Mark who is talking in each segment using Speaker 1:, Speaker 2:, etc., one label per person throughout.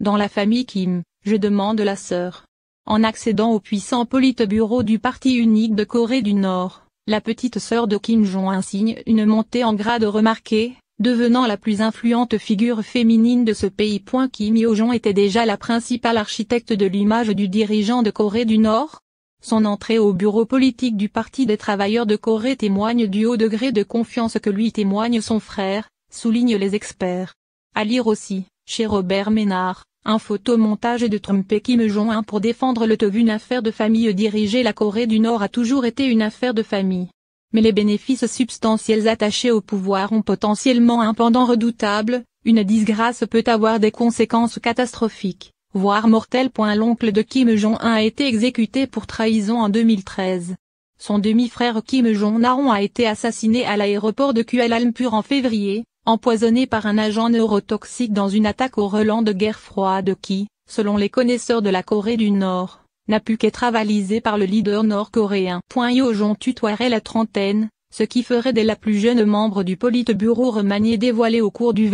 Speaker 1: Dans la famille Kim, je demande la sœur. En accédant au puissant politburo du Parti unique de Corée du Nord, la petite sœur de Kim jong insigne signe une montée en grade remarquée, devenant la plus influente figure féminine de ce pays. Kim Yo-jong était déjà la principale architecte de l'image du dirigeant de Corée du Nord. Son entrée au bureau politique du Parti des travailleurs de Corée témoigne du haut degré de confiance que lui témoigne son frère, soulignent les experts. À lire aussi, chez Robert Ménard. Un photomontage de Trump et Kim Jong-un pour défendre le TOV une affaire de famille dirigée la Corée du Nord a toujours été une affaire de famille. Mais les bénéfices substantiels attachés au pouvoir ont potentiellement un pendant redoutable, une disgrâce peut avoir des conséquences catastrophiques, voire mortelles. L'oncle de Kim Jong-un a été exécuté pour trahison en 2013. Son demi-frère Kim Jong-un a été assassiné à l'aéroport de Kuala Lumpur en février, empoisonné par un agent neurotoxique dans une attaque au relan de guerre froide qui, selon les connaisseurs de la Corée du Nord, n'a pu qu'être avalisé par le leader nord-coréen. Yo tutoierait la trentaine, ce qui ferait dès la plus jeune membre du Politburo remanié dévoilé au cours du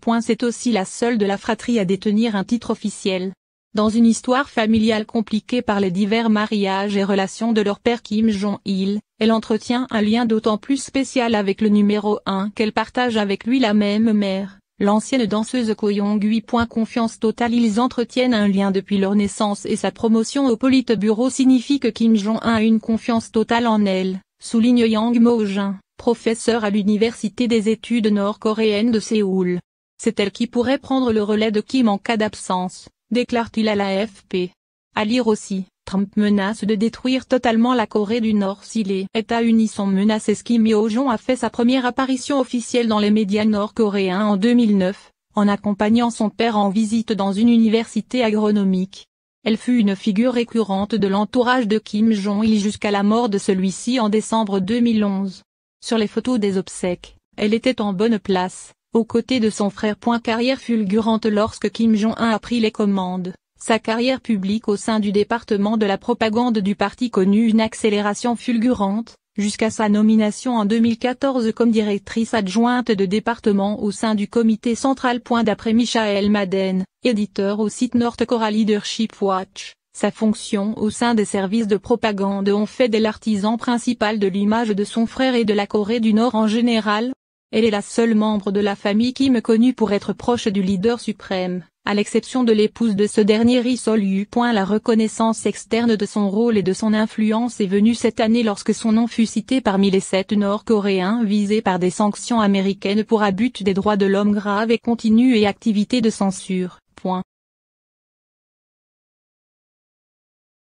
Speaker 1: point C'est aussi la seule de la fratrie à détenir un titre officiel. Dans une histoire familiale compliquée par les divers mariages et relations de leur père Kim Jong-il, elle entretient un lien d'autant plus spécial avec le numéro 1 qu'elle partage avec lui la même mère, l'ancienne danseuse Ko yong Confiance totale Ils entretiennent un lien depuis leur naissance et sa promotion au Politburo signifie que Kim Jong-un a une confiance totale en elle, souligne Yang Mo-jin, professeur à l'Université des études nord-coréennes de Séoul. C'est elle qui pourrait prendre le relais de Kim en cas d'absence, déclare-t-il à l'AFP. À lire aussi, Trump menace de détruire totalement la Corée du Nord si les États unis sont menacés. Kim Yo-jong a fait sa première apparition officielle dans les médias nord-coréens en 2009, en accompagnant son père en visite dans une université agronomique. Elle fut une figure récurrente de l'entourage de Kim Jong-il jusqu'à la mort de celui-ci en décembre 2011. Sur les photos des obsèques, elle était en bonne place, aux côtés de son frère. Carrière fulgurante lorsque Kim Jong-un a pris les commandes. Sa carrière publique au sein du département de la propagande du parti connut une accélération fulgurante, jusqu'à sa nomination en 2014 comme directrice adjointe de département au sein du comité central. D'après Michael Madden, éditeur au site North Korea Leadership Watch, sa fonction au sein des services de propagande ont fait de l'artisan principal de l'image de son frère et de la Corée du Nord en général, elle est la seule membre de la famille qui me connut pour être proche du leader suprême, à l'exception de l'épouse de ce dernier Isol Point La reconnaissance externe de son rôle et de son influence est venue cette année lorsque son nom fut cité parmi les sept Nord-Coréens visés par des sanctions américaines pour abus des droits de l'homme graves et continue et activité de censure.